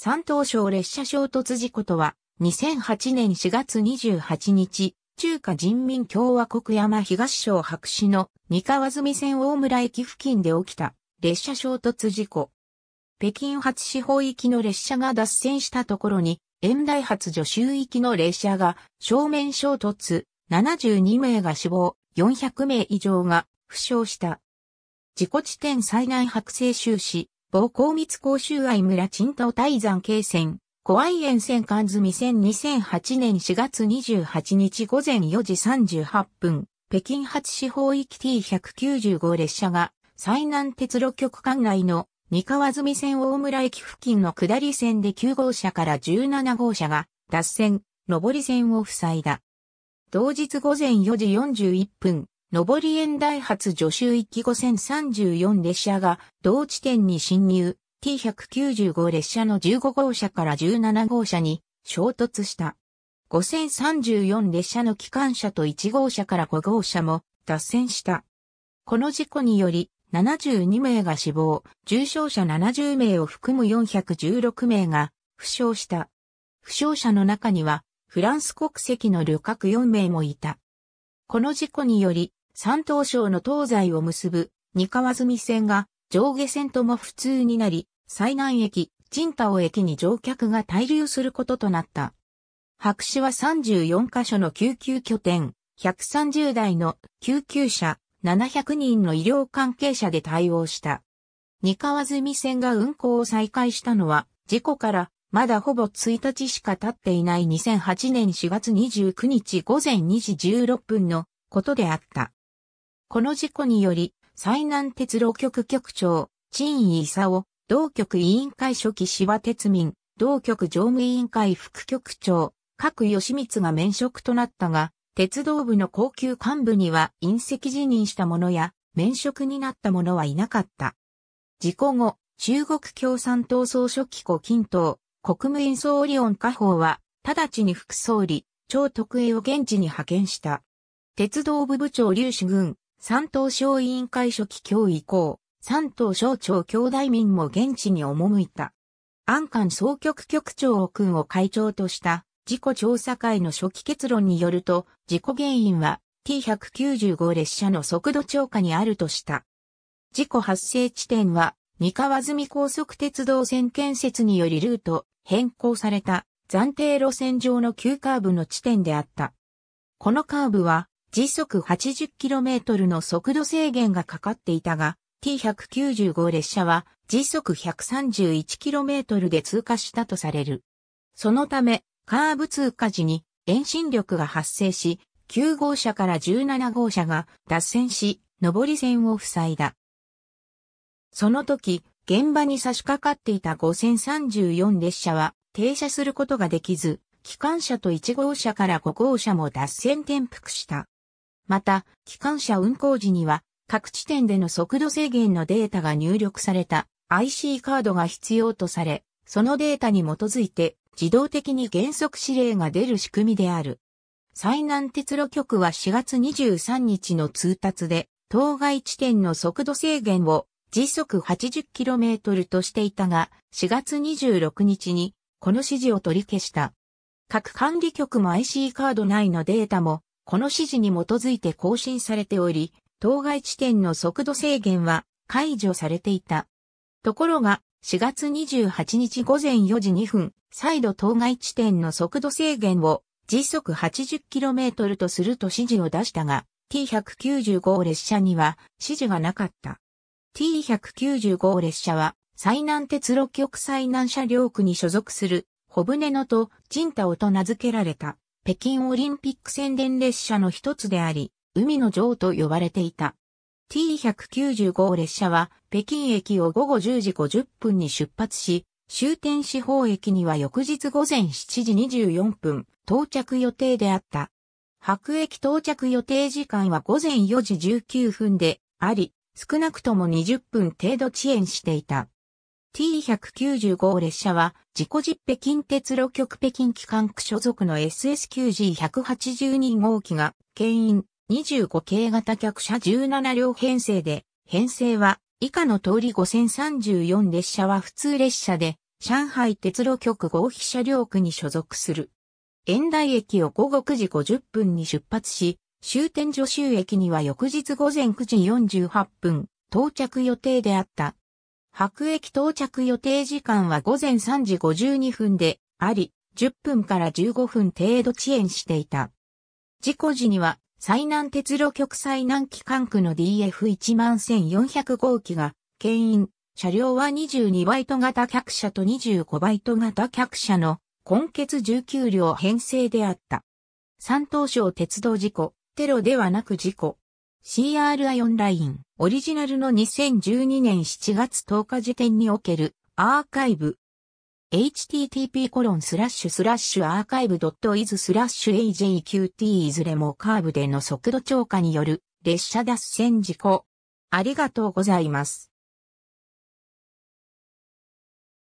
山東省列車衝突事故とは、2008年4月28日、中華人民共和国山東省白市の三河住線大村駅付近で起きた列車衝突事故。北京発四方行きの列車が脱線したところに、遠大発助州行きの列車が正面衝突、72名が死亡、400名以上が負傷した。事故地点災害発生終始、某高密公衆愛村鎮東大山京線、怖愛沿線関済み線2008年4月28日午前4時38分、北京発四方域 T195 列車が、最南鉄路局管内の三河積線大村駅付近の下り線で9号車から17号車が脱線、上り線を塞いだ。同日午前4時41分、上り園大発助手期5034列車が同地点に侵入 T195 列車の15号車から17号車に衝突した。5034列車の機関車と1号車から5号車も脱線した。この事故により72名が死亡、重傷者70名を含む416名が負傷した。負傷者の中にはフランス国籍の旅客4名もいた。この事故により山東省の東西を結ぶ二川住線が上下線とも不通になり、最南駅、陳太尾駅に乗客が滞留することとなった。白紙は34カ所の救急拠点、130台の救急車、700人の医療関係者で対応した。二川住線が運行を再開したのは、事故からまだほぼ1日しか経っていない2008年4月29日午前2時16分のことであった。この事故により、災難鉄路局局長、陳井夫、同局委員会初期柴鉄民、同局常務委員会副局長、各吉光が免職となったが、鉄道部の高級幹部には隕石辞任した者や、免職になった者はいなかった。事故後、中国共産党総書記庫錦涛、国務院総理恩家法は、直ちに副総理、超特営を現地に派遣した。鉄道部部長劉志軍、山東省委員会初期今日以降、山東省庁兄弟民も現地に赴いた。安官総局局長を君を会長とした事故調査会の初期結論によると、事故原因は T195 列車の速度超過にあるとした。事故発生地点は、三河住高速鉄道線建設によりルート変更された暫定路線上の急カーブの地点であった。このカーブは時速 80km の速度制限がかかっていたが、T195 列車は時速 131km で通過したとされる。そのため、カーブ通過時に遠心力が発生し、9号車から17号車が脱線し、上り線を塞いだ。その時、現場に差し掛かっていた5034列車は停車することができず、機関車と1号車から5号車も脱線転覆した。また、機関車運行時には、各地点での速度制限のデータが入力された IC カードが必要とされ、そのデータに基づいて自動的に減速指令が出る仕組みである。最南鉄路局は4月23日の通達で、当該地点の速度制限を時速 80km としていたが、4月26日にこの指示を取り消した。各管理局も IC カード内のデータもこの指示に基づいて更新されており、当該地点の速度制限は解除されていた。ところが、4月28日午前4時2分、再度当該地点の速度制限を時速 80km とすると指示を出したが、T195 列車には指示がなかった。T195 列車は、最南鉄路局最南車両区に所属する、小舟のと、陣太をと名付けられた。北京オリンピック宣伝列車の一つであり、海の女王と呼ばれていた。T195 列車は北京駅を午後10時50分に出発し、終点四方駅には翌日午前7時24分到着予定であった。白駅到着予定時間は午前4時19分であり、少なくとも20分程度遅延していた。T195 列車は、自己実北京鉄路局北京機関区所属の SS9G182 号機が、牽引25系型客車17両編成で、編成は、以下の通り5034列車は普通列車で、上海鉄路局合皮車両区に所属する。延大駅を午後9時50分に出発し、終点助州駅には翌日午前9時48分、到着予定であった白駅到着予定時間は午前3時52分であり、10分から15分程度遅延していた。事故時には、災難鉄路局災難機関区の DF11400 号機が、牽引、車両は22バイト型客車と25バイト型客車の、根血19両編成であった。山東省鉄道事故、テロではなく事故、CRI オンライン、オリジナルの2012年7月10日時点におけるアーカイブ。http コロンスラッシュスラッシュアーカイブドットイズスラッシュ AJQT いずれもカーブでの速度超過による列車脱線事故。ありがとうございます。